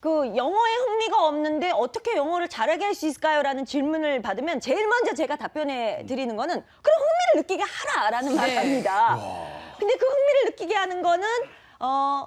그 영어에 흥미가 없는데 어떻게 영어를 잘하게 할 수 있을까요? 라는 질문을 받으면 제일 먼저 제가 답변해 드리는 거는 그럼 흥미를 느끼게 하라라는 말입니다. 네. 근데 그 흥미를 느끼게 하는 거는 어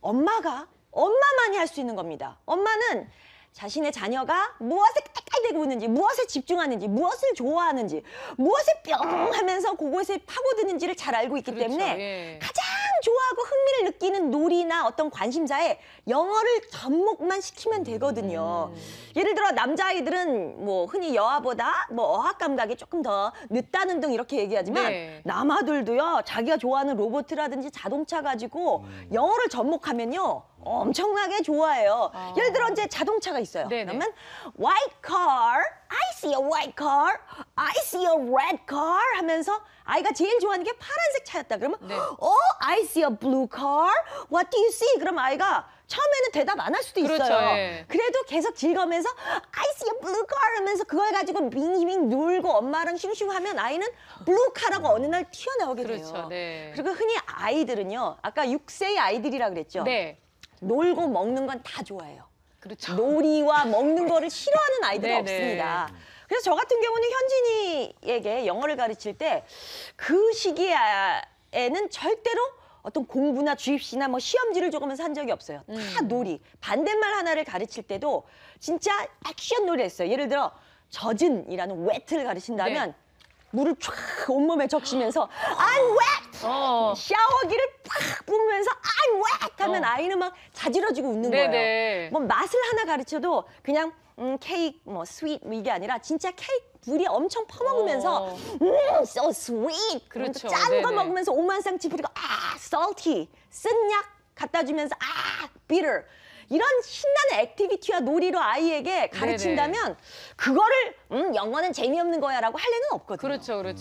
엄마가 엄마만이 할 수 있는 겁니다. 엄마는 자신의 자녀가 무엇에 깔깔대고 있는지 무엇에 집중하는지 무엇을 좋아하는지 무엇에 뿅 아. 하면서 그곳에 파고드는지를 잘 알고 있기 그렇죠, 때문에 예. 가장 좋아하고 흥미를 느끼는 놀이나 어떤 관심사에 영어를 접목만 시키면 되거든요. 음. 예를 들어 남자아이들은 뭐 흔히 여아보다 뭐 어학 감각이 조금 더 늦다는 등 이렇게 얘기하지만 네. 남아들도요 자기가 좋아하는 로봇이라든지 자동차 가지고 음. 영어를 접목하면요 엄청나게 좋아해요. 아. 예를 들어 이제 자동차가 있어요. 네네. 그러면 white car, I white car, I see a red car 하면서 아이가 제일 좋아하는 게 파란색 차였다. 그러면 네. oh, I see a blue car. What do you see? 그럼 아이가 처음에는 대답 안 할 수도 그렇죠, 있어요. 예. 그래도 계속 즐거우면서 I see a blue car 하면서 그걸 가지고 밍밍 놀고 엄마랑 슝슝 하면 아이는 블루 카라고 어느 날 튀어나오게 돼 그렇죠, 네. 그리고 흔히 아이들은요. 아까 6세의 아이들이라 그랬죠. 네. 놀고 먹는 건 다 좋아해요. 그렇죠. 놀이와 먹는 거를 싫어하는 아이들은 네, 네. 없습니다. 그래서 저 같은 경우는 현진이에게 영어를 가르칠 때 그 시기에는 절대로 어떤 공부나 주입시나 뭐 시험지를 조금은 산 적이 없어요. 다 음. 놀이. 반대말 하나를 가르칠 때도 진짜 액션 놀이 했어요. 예를 들어 젖은이라는 웨트를 가르친다면 네. 물을 촥 온몸에 적시면서 I'm wet! 어. 샤워기를 팍 뿜으면서 I'm wet! 하면 어. 아이는 막 자지러지고 웃는 네네. 거예요. 뭐 맛을 하나 가르쳐도 그냥 음, 케이크, 뭐 스윗 뭐 이게 아니라 진짜 케이크 물이 엄청 퍼먹으면서 어. 음, so sweet! 그렇죠. 짠거 먹으면서 오만상 찌푸리고 아, salty! 쓴 약 갖다 주면서 아, bitter! 이런 신나는 액티비티와 놀이로 아이에게 가르친다면 그거를 음, 영어는 재미없는 거야라고 할 리는 없거든요. 그렇죠, 그렇죠.